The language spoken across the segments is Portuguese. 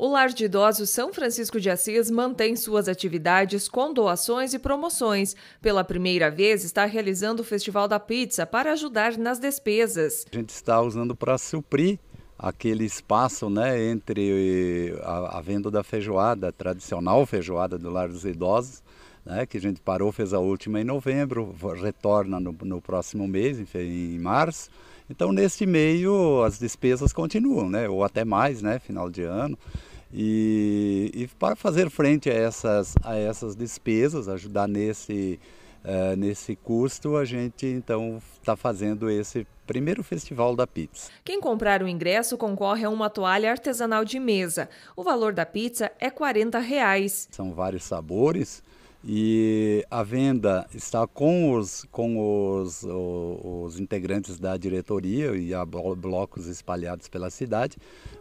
O Lar de Idosos São Francisco de Assis mantém suas atividades com doações e promoções. Pela primeira vez, está realizando o Festival da Pizza para ajudar nas despesas. A gente está usando para suprir aquele espaço né, entre a, a, venda da feijoada, tradicional feijoada do Lar dos Idosos, né, que a gente parou, fez a última em novembro, retorna no, no próximo mês, em, em março. Então, neste meio, as despesas continuam, né, ou até mais, né, final de ano. E, e para fazer frente a essas, a essas despesas, ajudar nesse, uh, nesse custo, a gente então está fazendo esse primeiro festival da pizza. Quem comprar o ingresso concorre a uma toalha artesanal de mesa. O valor da pizza é 40 reais. São vários sabores e a venda está com os, com os, os, integrantes da diretoria e há blocos espalhados pela cidade,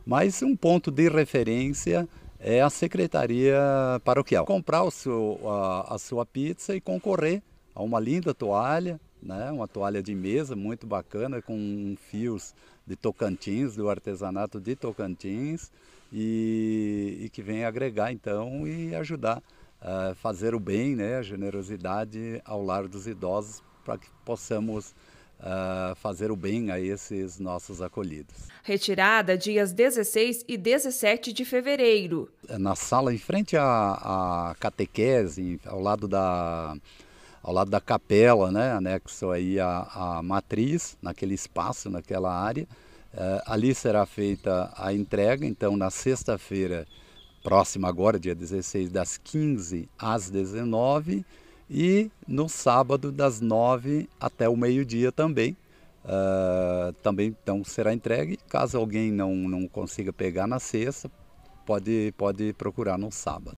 mas um ponto de referência é a secretaria paroquial. Comprar o seu, a, a sua pizza e concorrer a uma linda toalha, né? uma toalha de mesa muito bacana com fios de Tocantins, do artesanato de Tocantins, e, e que vem agregar então e ajudar eh, fazer o bem, né, a generosidade ao lar dos idosos para que possamos Uh, fazer o bem a esses nossos acolhidos. Retirada dias 16 e 17 de fevereiro. Eh, na sala em frente à, à catequese, ao lado da ao lado da capela, né, anexo aí à, matriz, naquele espaço, naquela área, uh, ali será feita a entrega. Então, na sexta-feira próxima agora, dia 16, das 15 às 19 e no sábado das 9 até o meio-dia também. Uh, também então será entregue. Caso alguém não, não consiga pegar na sexta, pode, pode procurar no sábado.